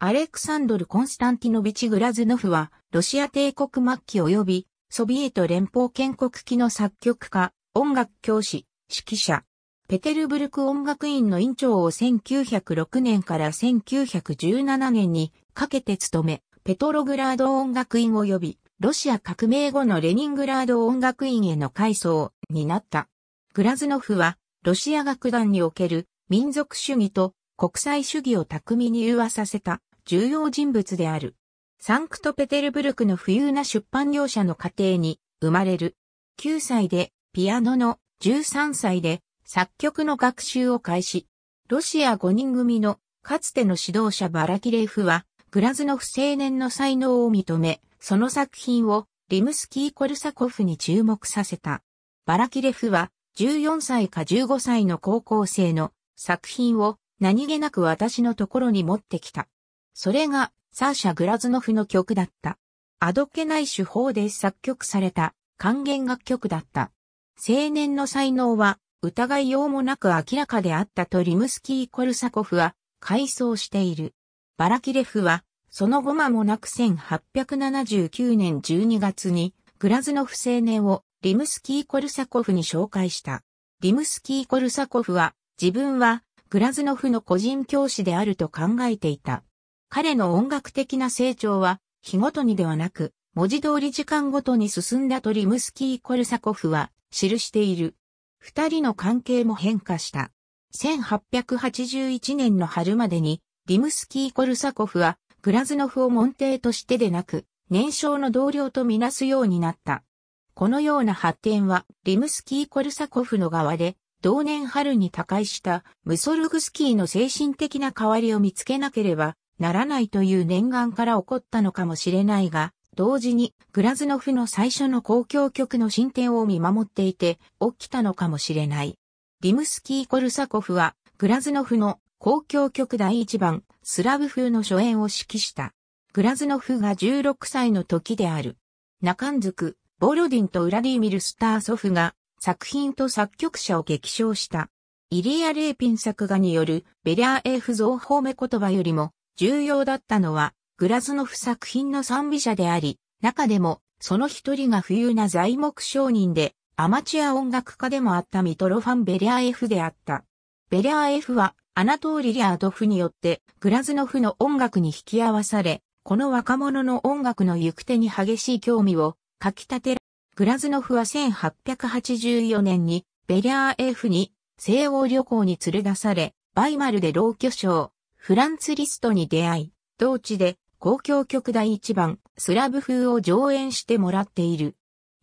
アレクサンドル・コンスタンティノビチ・グラズノフは、ロシア帝国末期及び、ソビエト連邦建国期の作曲家、音楽教師、指揮者、ペテルブルク音楽院の院長を1906年から1917年にかけて務め、ペトログラード音楽院及び、ロシア革命後のレニングラード音楽院への改装になった。グラズノフは、ロシア楽団における民族主義と国際主義を巧みに融和させた重要人物である。サンクトペテルブルクの富裕な出版業者の家庭に生まれる。9歳でピアノの13歳で作曲の学習を開始。ロシア5人組のかつての指導者バラキレフはグラズノフ青年の才能を認め、その作品をリムスキー・コルサコフに注目させた。バラキレフは14歳か15歳の高校生の作品を何気なく私のところに持ってきた。それがサーシャ・グラズノフの曲だった。あどけない手法で作曲された還元楽曲だった。青年の才能は疑いようもなく明らかであったとリムスキー・コルサコフは回想している。バラキレフはその後間もなく1879年12月にグラズノフ青年をリムスキー・コルサコフに紹介した。リムスキー・コルサコフは自分はグラズノフの個人教師であると考えていた。彼の音楽的な成長は、日ごとにではなく、文字通り時間ごとに進んだとリムスキー・コルサコフは記している。二人の関係も変化した。1881年の春までに、リムスキー・コルサコフは、グラズノフを門弟としてでなく、年少の同僚とみなすようになった。このような発展は、リムスキー・コルサコフの側で、同年春に他界したムソルグスキーの精神的な代わりを見つけなければならないという念願から起こったのかもしれないが、同時にグラズノフの最初の公共曲の進展を見守っていて起きたのかもしれない。リムスキー・コルサコフはグラズノフの公共曲第一番スラブ風の初演を指揮した。グラズノフが16歳の時である。ナカンズク、ボロディンとウラディミル・スターソフが作品と作曲者を激賞した。イリア・レーピン作画によるベリアーエフ造法目言葉よりも重要だったのは、グラズノフ作品の賛美者であり、中でも、その一人が富裕な材木商人で、アマチュア音楽家でもあったミトロファン・ベリャーエフであった。ベリャーエフは、アナトーリ・リアードフによって、グラズノフの音楽に引き合わされ、この若者の音楽の行く手に激しい興味をかき立てる。グラズノフは1884年にベリャーエフに西欧旅行に連れ出され、バイマルで老巨匠、フランツ・リストに出会い、同地で公共曲第1番スラブ風を上演してもらっている。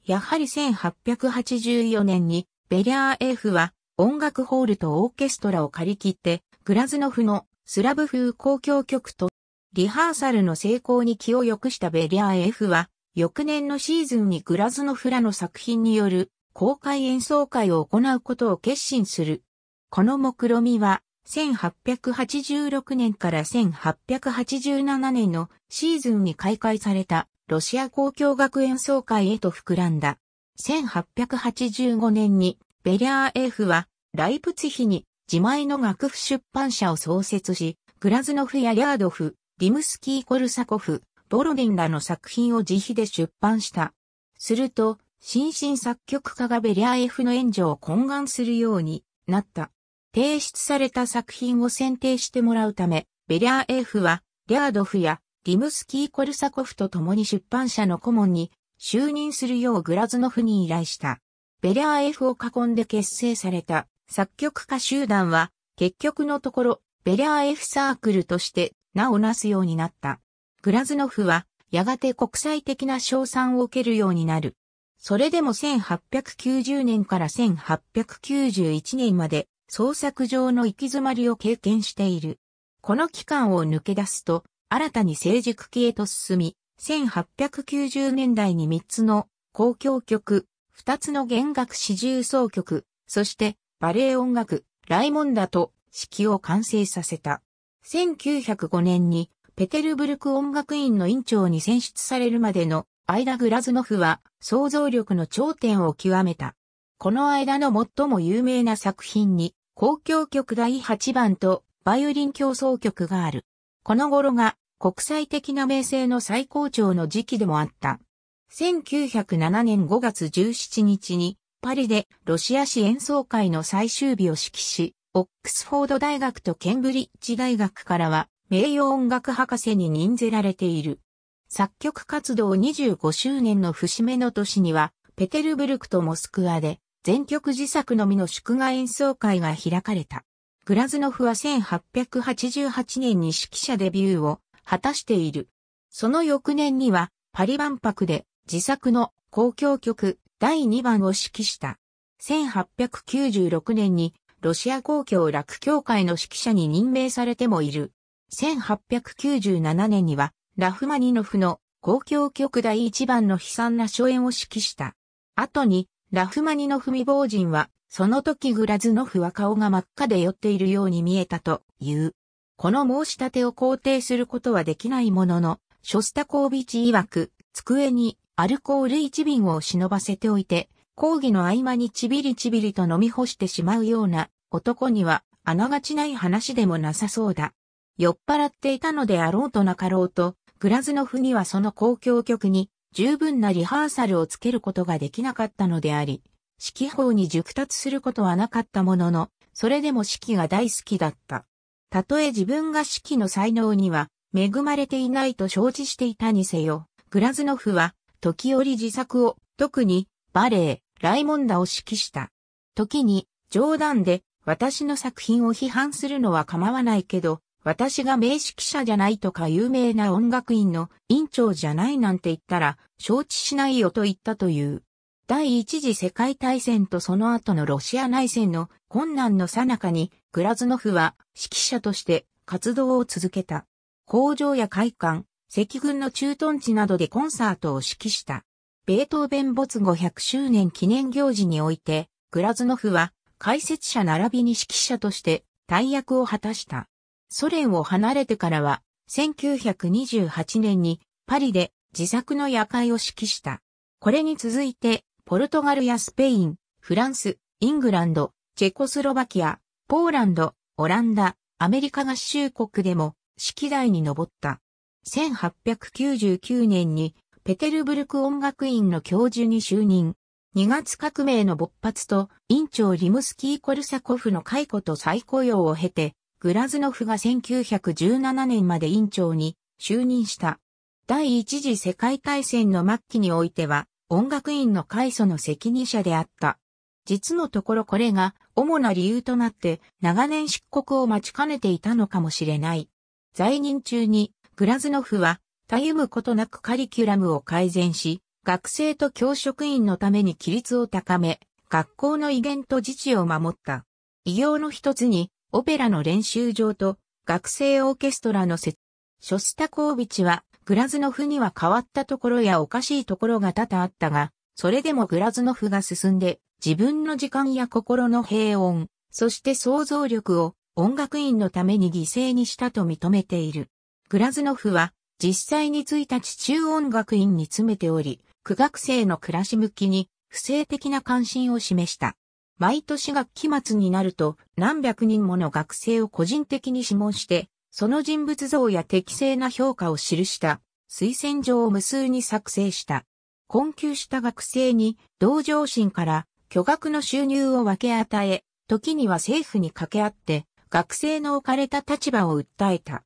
やはり1884年にベリャーエフは音楽ホールとオーケストラを借り切ってグラズノフのスラブ風公共曲とリハーサルの成功に気を良くしたベリャーエフは翌年のシーズンにグラズノフらの作品による公開演奏会を行うことを決心する。この目論みは1886年から1887年のシーズンに開会されたロシア公共学演奏会へと膨らんだ。1885年にベリャーエフはライプツヒに自前の楽譜出版社を創設し、グラズノフやリードフ、リムスキー・コルサコフ、ボロディンらの作品を自費で出版した。すると、新進作曲家がベリャーエフの援助を懇願するようになった。提出された作品を選定してもらうため、ベリャーエフは、リャードフやディムスキー・コルサコフと共に出版社の顧問に就任するようグラズノフに依頼した。ベリャーエフを囲んで結成された作曲家集団は、結局のところ、ベリャーエフサークルとして名をなすようになった。グラズノフは、やがて国際的な賞賛を受けるようになる。それでも1890年から1891年まで創作上の行き詰まりを経験している。この期間を抜け出すと、新たに成熟期へと進み、1890年代に3つの公共曲、2つの弦楽四重奏曲、そしてバレエ音楽、ライモンダと式を完成させた。1905年にペテルブルク音楽院の院長に選出されるまでの間グラズノフは想像力の頂点を極めた。この間の最も有名な作品に、交響曲第8番とバイオリン競争曲がある。この頃が国際的な名声の最高潮の時期でもあった。1907年5月17日にパリでロシア市演奏会の最終日を指揮し、オックスフォード大学とケンブリッジ大学からは名誉音楽博士に任ぜられている。作曲活動25周年の節目の年には、ペテルブルクとモスクワで全曲自作のみの祝賀演奏会が開かれた。グラズノフは1888年に指揮者デビューを果たしている。その翌年にはパリ万博で自作の公共曲第2番を指揮した。1896年にロシア公共楽協会の指揮者に任命されてもいる。1897年にはラフマニノフの公共曲第1番の悲惨な初演を指揮した。後にラフマニノフ未亡人は、その時グラズノフは顔が真っ赤で酔っているように見えたという。この申し立てを肯定することはできないものの、ショスタコービチ曰く、机にアルコール一瓶を忍ばせておいて、講義の合間にちびりちびりと飲み干してしまうような男には、あながちない話でもなさそうだ。酔っ払っていたのであろうとなかろうと、グラズノフにはその公共曲に十分なリハーサルをつけることができなかったのであり、指揮法に熟達することはなかったものの、それでも指揮が大好きだった。たとえ自分が指揮の才能には恵まれていないと承知していたにせよ、グラズノフは時折自作を、特にバレエ、ライモンダを指揮した。時に冗談で私の作品を批判するのは構わないけど、私が名指揮者じゃないとか有名な音楽院の院長じゃないなんて言ったら、承知しないよと言ったという。第一次世界大戦とその後のロシア内戦の困難の最中に、グラズノフは指揮者として活動を続けた。工場や会館、赤軍の駐屯地などでコンサートを指揮した。ベートーベン没後100周年記念行事において、グラズノフは解説者並びに指揮者として大役を果たした。ソ連を離れてからは、1928年にパリで自作の夜会を指揮した。これに続いて、ポルトガルやスペイン、フランス、イングランド、チェコスロバキア、ポーランド、オランダ、アメリカ合衆国でも、指揮台に上った。1899年に、ペテルブルク音楽院の教授に就任。2月革命の勃発と、院長リムスキー・コルサコフの解雇と再雇用を経て、グラズノフが1917年まで院長に就任した。第一次世界大戦の末期においては、音楽院の開祖の責任者であった。実のところこれが主な理由となって長年出国を待ちかねていたのかもしれない。在任中にグラズノフはたゆむことなくカリキュラムを改善し、学生と教職員のために規律を高め、学校の威厳と自治を守った。異業の一つに、オペラの練習場と学生オーケストラの設、ショスタコービチはグラズノフには変わったところやおかしいところが多々あったが、それでもグラズノフが進んで、自分の時間や心の平穏、そして想像力を音楽院のために犠牲にしたと認めている。グラズノフは、実際についた地中音楽院に詰めており、苦学生の暮らし向きに、不正的な関心を示した。毎年学期末になると、何百人もの学生を個人的に諮問して、その人物像や適正な評価を記した推薦状を無数に作成した。困窮した学生に同情心から巨額の収入を分け与え、時には政府に掛け合って学生の置かれた立場を訴えた。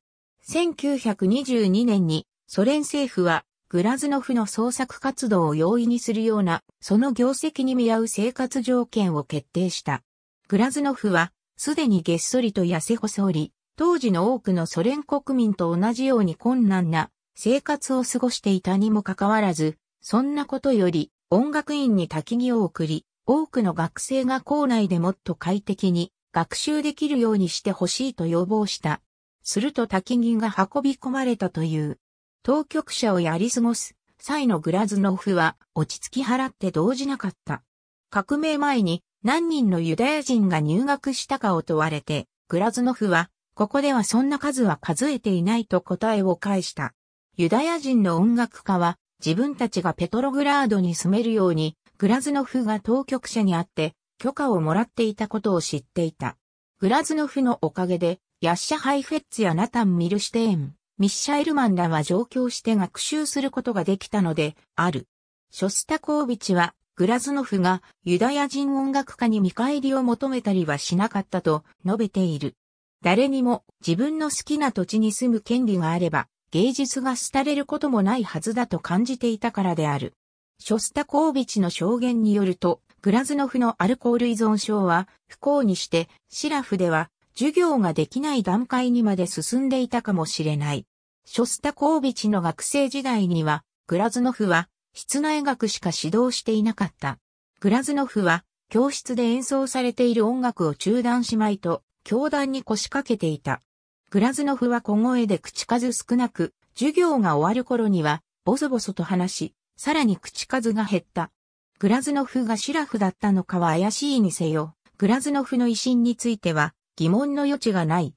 1922年にソ連政府はグラズノフの創作活動を容易にするような、その業績に見合う生活条件を決定した。グラズノフは、すでにげっそりと痩せ細り、当時の多くのソ連国民と同じように困難な生活を過ごしていたにもかかわらず、そんなことより音楽院に滝木を送り、多くの学生が校内でもっと快適に学習できるようにしてほしいと要望した。すると滝木が運び込まれたという。当局者をやり過ごす際のグラズノフは落ち着き払って動じなかった。革命前に何人のユダヤ人が入学したかを問われて、グラズノフはここではそんな数は数えていないと答えを返した。ユダヤ人の音楽家は自分たちがペトログラードに住めるようにグラズノフが当局者にあって許可をもらっていたことを知っていた。グラズノフのおかげでヤッシャ・ハイフェッツやナタン・ミルシテーン、ミッシャエルマンらは上京して学習することができたのである。ショスタコービチはグラズノフがユダヤ人音楽家に見返りを求めたりはしなかったと述べている。誰にも自分の好きな土地に住む権利があれば、芸術が廃れることもないはずだと感じていたからである。ショスタコービチの証言によると、グラズノフのアルコール依存症は不幸にして、シラフでは授業ができない段階にまで進んでいたかもしれない。ショスタコービチの学生時代には、グラズノフは室内学しか指導していなかった。グラズノフは教室で演奏されている音楽を中断しまいと、教団に腰掛けていた。グラズノフは小声で口数少なく、授業が終わる頃には、ボソボソと話し、さらに口数が減った。グラズノフがシラフだったのかは怪しいにせよ、グラズノフの威信については疑問の余地がない。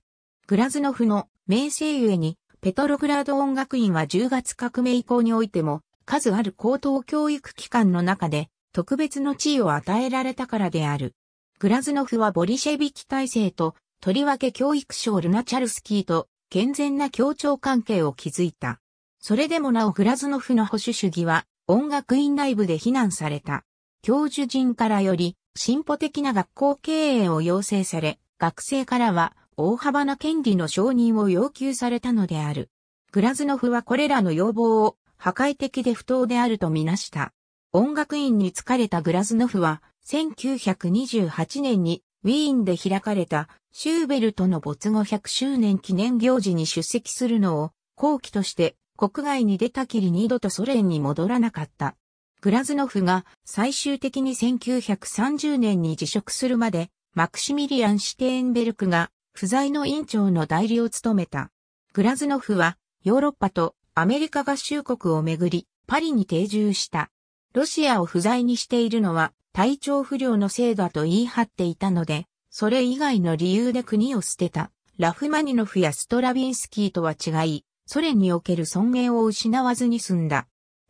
グラズノフの名声ゆえに、ペトログラード音楽院は10月革命以降においても、数ある高等教育機関の中で特別の地位を与えられたからである。グラズノフはボリシェビキ体制と、とりわけ教育省ルナチャルスキーと健全な協調関係を築いた。それでもなおグラズノフの保守主義は音楽院内部で非難された。教授陣からより進歩的な学校経営を要請され、学生からは大幅な権利の承認を要求されたのである。グラズノフはこれらの要望を破壊的で不当であるとみなした。音楽院に疲れたグラズノフは1928年にウィーンで開かれたシューベルトの没後100周年記念行事に出席するのを後期として国外に出たきり二度とソ連に戻らなかった。グラズノフが最終的に1930年に辞職するまでマクシミリアン・シテーンベルクが不在の委員長の代理を務めた。グラズノフはヨーロッパとアメリカ合衆国をめぐりパリに定住した。ロシアを不在にしているのは体調不良のせいだと言い張っていたので、それ以外の理由で国を捨てた、ラフマニノフやストラビンスキーとは違い、ソ連における尊厳を失わずに済んだ。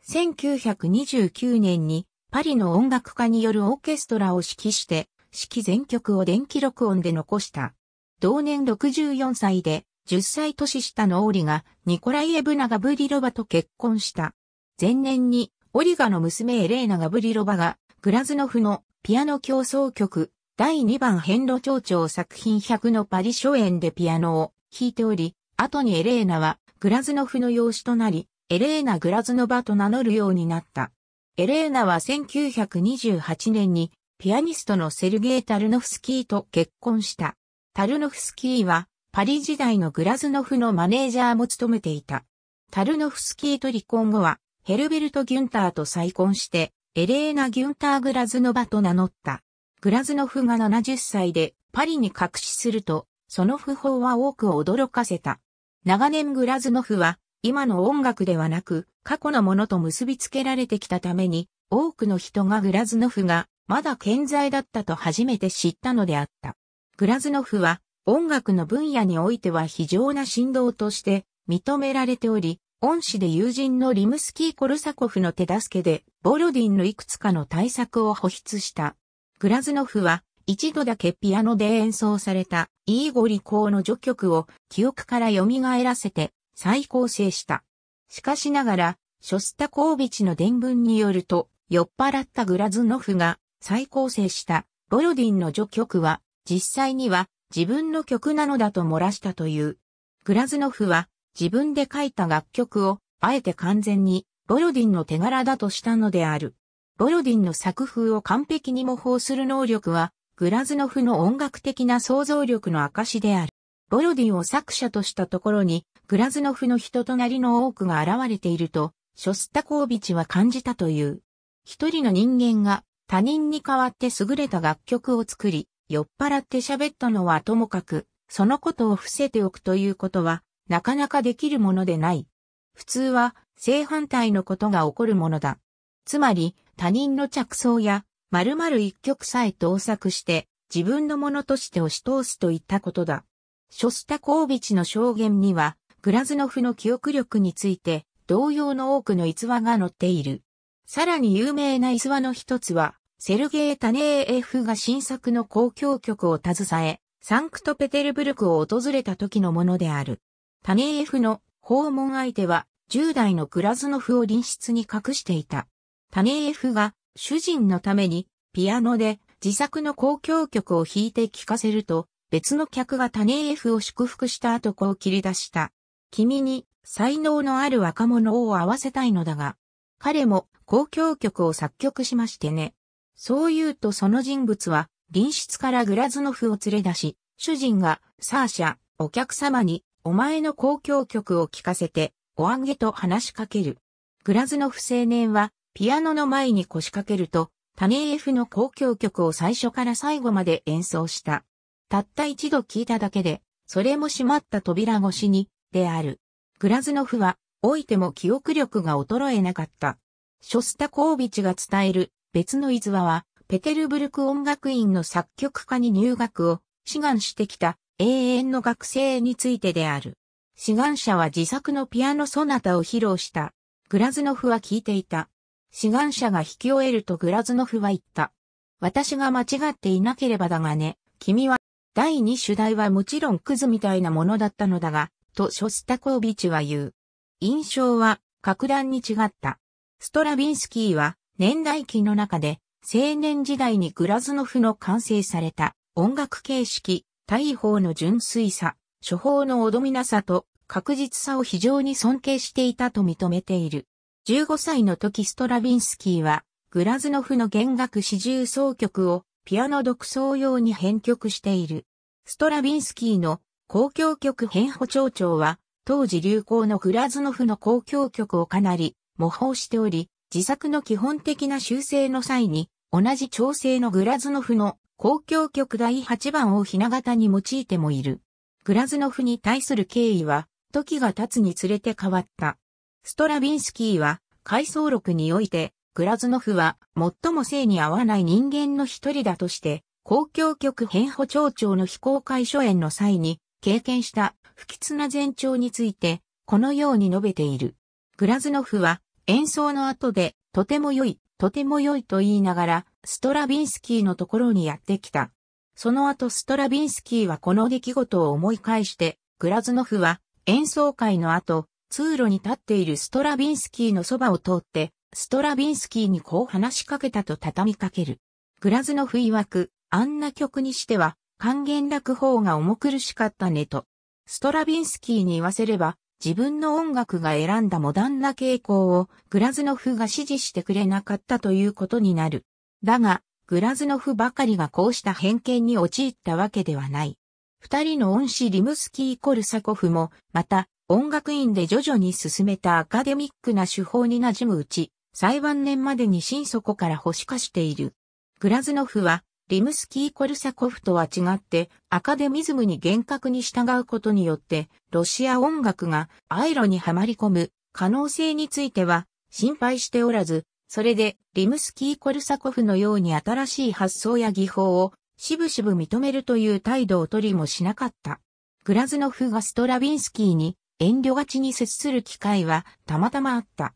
1929年にパリの音楽家によるオーケストラを指揮して、指揮全曲を電気録音で残した。同年64歳で、10歳年下のオリがニコライエブナ・ガブリロバと結婚した。前年にオリガの娘エレーナ・ガブリロバがグラズノフのピアノ競争曲第2番ン路町長作品100のパリ初演でピアノを弾いており、後にエレーナはグラズノフの養子となり、エレーナ・グラズノバと名乗るようになった。エレーナは1928年にピアニストのセルゲイ・タルノフスキーと結婚した。タルノフスキーはパリ時代のグラズノフのマネージャーも務めていた。タルノフスキーと離婚後はヘルベルト・ギュンターと再婚してエレーナ・ギュンター・グラズノバと名乗った。グラズノフが70歳でパリに隠しすると、その訃報は多くを驚かせた。長年グラズノフは、今の音楽ではなく、過去のものと結びつけられてきたために、多くの人がグラズノフが、まだ健在だったと初めて知ったのであった。グラズノフは、音楽の分野においては非常な振動として認められており、恩師で友人のリムスキー・コルサコフの手助けで、ボロディンのいくつかの対策を保筆した。グラズノフは、一度だけピアノで演奏された、イーゴリーの序曲を記憶から蘇らせて、再構成した。しかしながら、ショスタコービチの伝聞によると、酔っ払ったグラズノフが再構成したボロディンの序曲は、実際には自分の曲なのだと漏らしたという。グラズノフは自分で書いた楽曲を、あえて完全に、ボロディンの手柄だとしたのである。ボロディンの作風を完璧に模倣する能力は、グラズノフの音楽的な想像力の証である。ボロディンを作者としたところに、グラズノフの人となりの多くが現れていると、ショスタコービチは感じたという。一人の人間が他人に代わって優れた楽曲を作り、酔っ払って喋ったのはともかく、そのことを伏せておくということは、なかなかできるものでない。普通は正反対のことが起こるものだ。つまり他人の着想や〇〇一曲さえ盗作して自分のものとして押し通すといったことだ。ショスタコービチの証言にはグラズノフの記憶力について同様の多くの逸話が載っている。さらに有名な逸話の一つはセルゲイ・タネーエフが新作の交響曲を携え、サンクトペテルブルクを訪れた時のものである。タネエフの訪問相手は10代のクラズノフを隣室に隠していた。タネエフが主人のためにピアノで自作の公共曲を弾いて聴かせると別の客がタネエフを祝福した後こう切り出した。君に才能のある若者を会わせたいのだが、彼も公共曲を作曲しましてね。そう言うとその人物は、隣室からグラズノフを連れ出し、主人が、サーシャ、お客様に、お前の交響曲を聴かせて、おあげと話しかける。グラズノフ青年は、ピアノの前に腰掛けると、タネーエフの交響曲を最初から最後まで演奏した。たった一度聴いただけで、それも閉まった扉越しに、である。グラズノフは、老いても記憶力が衰えなかった。ショスタコービチが伝える、別の逸話は、ペテルブルク音楽院の作曲家に入学を志願してきた永遠の学生についてである。志願者は自作のピアノソナタを披露した。グラズノフは聞いていた。志願者が引き終えるとグラズノフは言った。私が間違っていなければだがね、君は、第二主題はもちろんクズみたいなものだったのだが、とショスタコービチは言う。印象は、格段に違った。ストラビンスキーは、年代記の中で、青年時代にグラズノフの完成された音楽形式、大法の純粋さ、処方のおどみなさと確実さを非常に尊敬していたと認めている。15歳の時ストラビンスキーは、グラズノフの弦楽四重奏曲をピアノ独奏用に編曲している。ストラビンスキーの交響曲編補調長は、当時流行のグラズノフの交響曲をかなり模倣しており、自作の基本的な修正の際に、同じ調整のグラズノフの交響曲第8番をひな形に用いてもいる。グラズノフに対する敬意は、時が経つにつれて変わった。ストラビンスキーは、回想録において、グラズノフは、最も性に合わない人間の一人だとして、公共曲変補聴長の非公開初演の際に、経験した不吉な前兆について、このように述べている。グラズノフは、演奏の後で、とても良い、とても良いと言いながら、ストラビンスキーのところにやってきた。その後ストラビンスキーはこの出来事を思い返して、グラズノフは演奏会の後、通路に立っているストラビンスキーのそばを通って、ストラビンスキーにこう話しかけたと畳みかける。グラズノフ曰く、あんな曲にしては、還元楽法が重苦しかったねと。ストラビンスキーに言わせれば、自分の音楽が選んだモダンな傾向をグラズノフが支持してくれなかったということになる。だが、グラズノフばかりがこうした偏見に陥ったわけではない。二人の恩師リムスキー・コルサコフも、また、音楽院で徐々に進めたアカデミックな手法に馴染むうち、裁判年までに心底から保守化している。グラズノフは、リムスキー・コルサコフとは違って、アカデミズムに厳格に従うことによって、ロシア音楽がアイロにはまり込む可能性については心配しておらず、それで、リムスキー・コルサコフのように新しい発想や技法を、しぶしぶ認めるという態度を取りもしなかった。グラズノフがストラビンスキーに遠慮がちに接する機会はたまたまあった。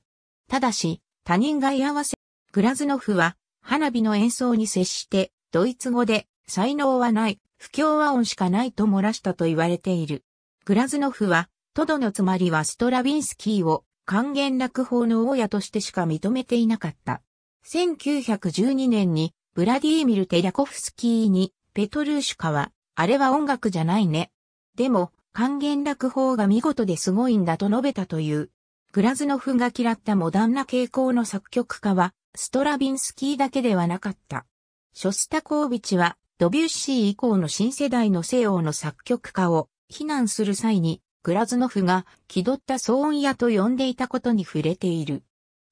ただし、他人が居合わせ、グラズノフは花火の演奏に接して、ドイツ語で才能はない、不協和音しかないと漏らしたと言われている。グラズノフは、トドのつまりはストラビンスキーを還元落法の大家としてしか認めていなかった。1912年にブラディーミル・テリャコフスキーにペトルーシュカは、あれは音楽じゃないね。でも、還元落法が見事ですごいんだと述べたという。グラズノフが嫌ったモダンな傾向の作曲家は、ストラビンスキーだけではなかった。ショスタコービチは、ドビュッシー以降の新世代の西欧の作曲家を非難する際に、グラズノフが気取った騒音屋と呼んでいたことに触れている。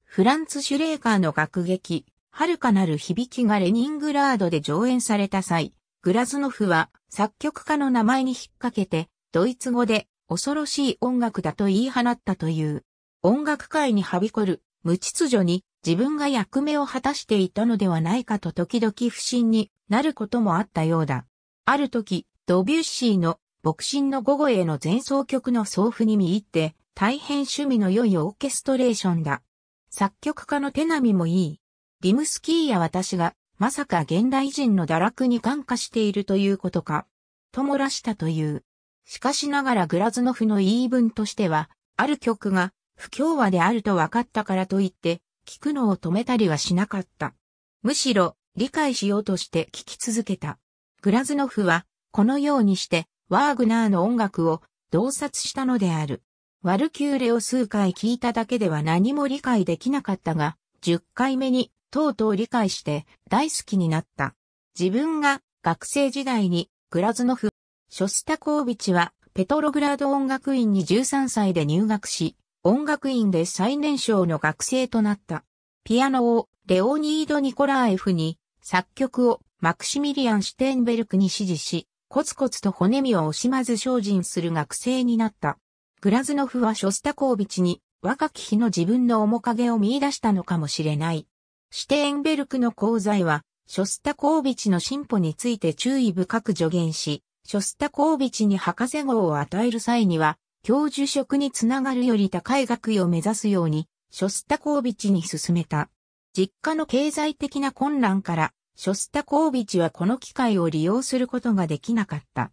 フランツ・シュレーカーの楽劇、遥かなる響きがレニングラードで上演された際、グラズノフは作曲家の名前に引っ掛けて、ドイツ語で恐ろしい音楽だと言い放ったという。音楽界にはびこる無秩序に自分が役目を果たしていたのではないかと時々不審になることもあったようだ。ある時、ドビュッシーの牧神の午後への前奏曲の送付に見入って、大変趣味の良いオーケストレーションだ。作曲家の手並みもいい。リムスキーや私が、まさか現代人の堕落に感化しているということか、と漏らしたという。しかしながらグラズノフの言い分としては、ある曲が不協和であると分かったからといって、聞くのを止めたりはしなかった。むしろ、理解しようとして聞き続けた。グラズノフは、このようにして、ワーグナーの音楽を洞察したのである。ワルキューレを数回聞いただけでは何も理解できなかったが、10回目にとうとう理解して大好きになった。自分が学生時代にグラズノフ、ショスタコービチはペトログラード音楽院に13歳で入学し、音楽院で最年少の学生となった。ピアノをレオニード・ニコラーエフに、作曲をマクシミリアン・シュテンベルクに指示し、コツコツと骨身を惜しまず精進する学生になった。グラズノフはショスタコービチに若き日の自分の面影を見出したのかもしれない。シテーンベルクの功罪は、ショスタコービチの進歩について注意深く助言し、ショスタコービチに博士号を与える際には、教授職につながるより高い学位を目指すように、ショスタコービチに進めた。実家の経済的な混乱から、ショスタコービチはこの機会を利用することができなかった。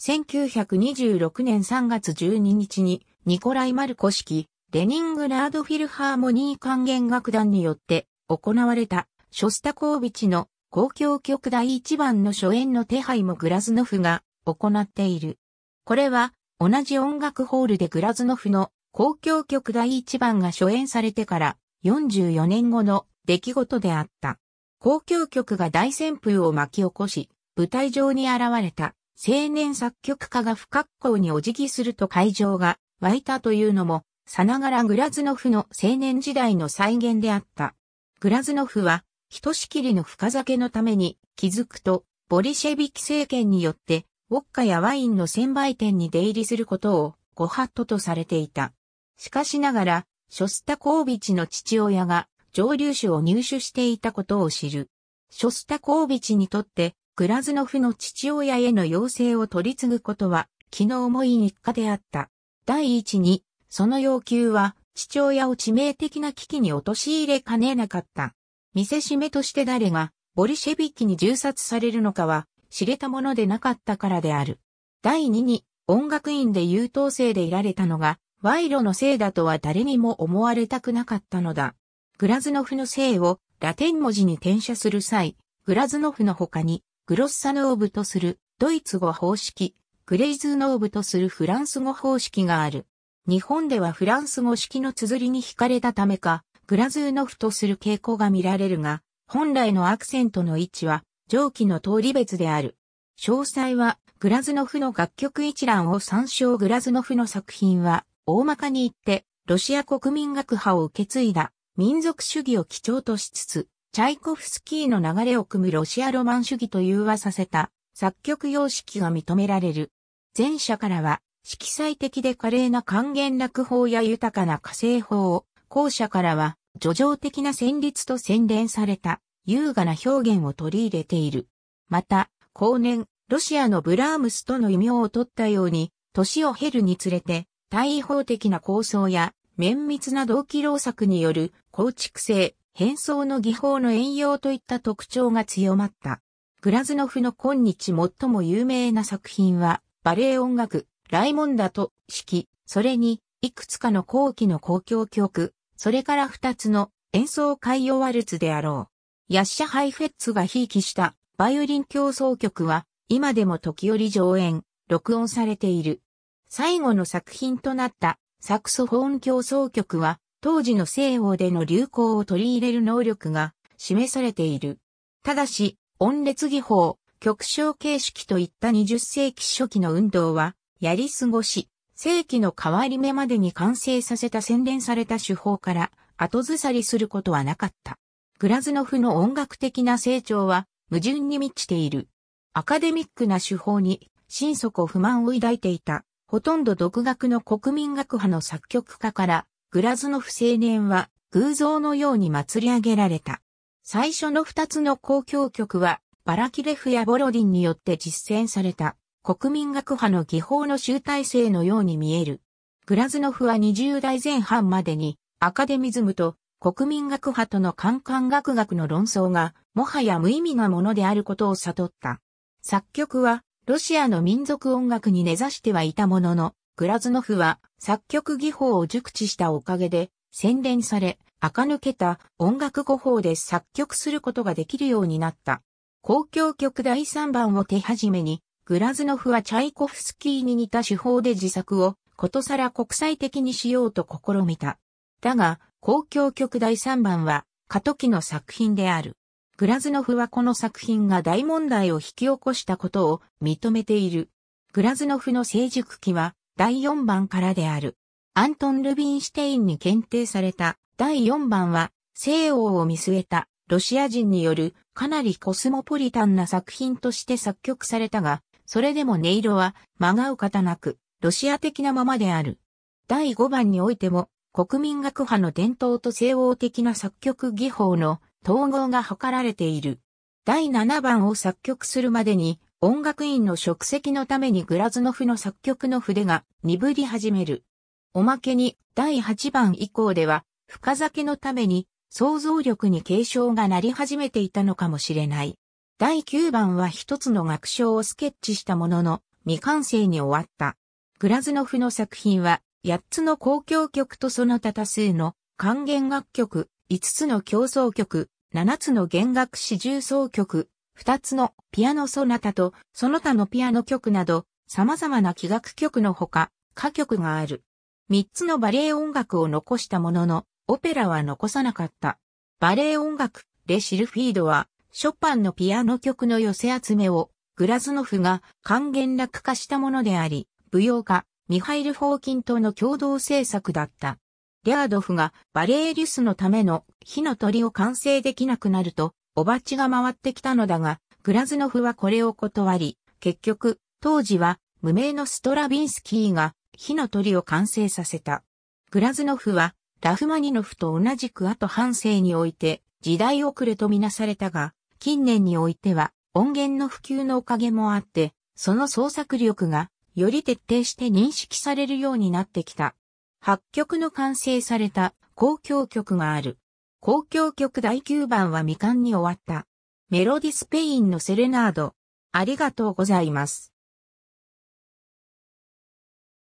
1926年3月12日にニコライ・マルコ式レニングラードフィルハーモニー管弦楽団によって行われたショスタコービチの公共曲第1番の初演の手配もグラズノフが行っている。これは同じ音楽ホールでグラズノフの公共曲第1番が初演されてから44年後の出来事であった。交響曲が大旋風を巻き起こし、舞台上に現れた青年作曲家が不格好にお辞儀すると会場が湧いたというのも、さながらグラズノフの青年時代の再現であった。グラズノフは、ひとしきりの深酒のために気づくと、ボリシェビキ政権によって、ウォッカやワインの専売店に出入りすることをご法度とされていた。しかしながら、ショスタコービチの父親が蒸留酒を入手していたことを知る。ショスタコービチにとって、グラズノフの父親への要請を取り継ぐことは、気の重い日課であった。第一に、その要求は、父親を致命的な危機に陥れかねなかった。見せしめとして誰が、ボリシェビキに銃殺されるのかは、知れたものでなかったからである。第二に、音楽院で優等生でいられたのが、賄賂のせいだとは誰にも思われたくなかったのだ。グラズノフの姓をラテン文字に転写する際、グラズノフの他に、グロッサノーブとするドイツ語方式、グレイズノーブとするフランス語方式がある。日本ではフランス語式の綴りに惹かれたためか、グラズーノフとする傾向が見られるが、本来のアクセントの位置は、上記の通り別である。詳細は、グラズノフの楽曲一覧を参照グラズノフの作品は、大まかに言って、ロシア国民学派を受け継いだ、民族主義を基調としつつ、チャイコフスキーの流れを組むロシアロマン主義と融和させた作曲様式が認められる。前者からは、色彩的で華麗な還元楽法や豊かな火星法を、後者からは、叙情的な旋律と洗練された優雅な表現を取り入れている。また、後年、ロシアのブラームスとの異名を取ったように、年を経るにつれて、対位法的な構想や、綿密な同期労作による構築性、変装の技法の遠用といった特徴が強まった。グラズノフの今日最も有名な作品は、バレエ音楽、ライモンダと式、それに、いくつかの後期の公共曲、それから二つの演奏会用ワルツであろう。ヤッシャ・ハイフェッツがひいきしたバイオリン競争曲は、今でも時折上演、録音されている。最後の作品となったサクソフォン競争曲は、当時の西欧での流行を取り入れる能力が示されている。ただし、音列技法、極小形式といった20世紀初期の運動は、やり過ごし、世紀の変わり目までに完成させた洗練された手法から後ずさりすることはなかった。グラズノフの音楽的な成長は矛盾に満ちている。アカデミックな手法に心底不満を抱いていた、ほとんど独学の国民学派の作曲家からグラズノフ青年は偶像のように祭り上げられた。最初の二つの公共曲は、バラキレフやボロディンによって実践された、国民学派の技法の集大成のように見える。グラズノフは20代前半までに、アカデミズムと国民学派とのカンカン学学の論争が、もはや無意味なものであることを悟った。作曲は、ロシアの民族音楽に根ざしてはいたものの、グラズノフは作曲技法を熟知したおかげで、洗練され、垢抜けた音楽語法で作曲することができるようになった。公共曲第3番を手始めに、グラズノフはチャイコフスキーに似た手法で自作をことさら国際的にしようと試みた。だが、公共曲第3番は過渡期の作品である。グラズノフはこの作品が大問題を引き起こしたことを認めている。グラズノフの成熟期は第4番からである。アントン・ルビンシュテインに検定された第4番は、西欧を見据えたロシア人によるかなりコスモポリタンな作品として作曲されたが、それでも音色は曲がう方なく、ロシア的なままである。第5番においても、国民学派の伝統と西欧的な作曲技法の統合が図られている。第7番を作曲するまでに、音楽院の職責のためにグラズノフの作曲の筆が鈍り始める。おまけに第8番以降では深酒のために想像力に警鐘が鳴り始めていたのかもしれない。第9番は一つの楽章をスケッチしたものの未完成に終わった。グラズノフの作品は8つの公共曲とその他多数の還元楽曲、5つの競争曲、7つの弦楽四重奏曲、二つのピアノソナタとその他のピアノ曲など様々な器楽曲のほか歌曲がある。三つのバレエ音楽を残したもののオペラは残さなかった。バレエ音楽レシルフィードはショパンのピアノ曲の寄せ集めをグラズノフが還元楽化したものであり、舞踊家ミハイル・フォーキンとの共同制作だった。リアードフがバレエリュスのための火の鳥を完成できなくなるとおばちが回ってきたのだが、グラズノフはこれを断り、結局、当時は無名のストラビンスキーが火の鳥を完成させた。グラズノフはラフマニノフと同じく後半生において時代遅れとみなされたが、近年においては音源の普及のおかげもあって、その創作力がより徹底して認識されるようになってきた。八曲の完成された交響曲がある。交響曲第9番は未完に終わった。メロディスペインのセレナード。ありがとうございます。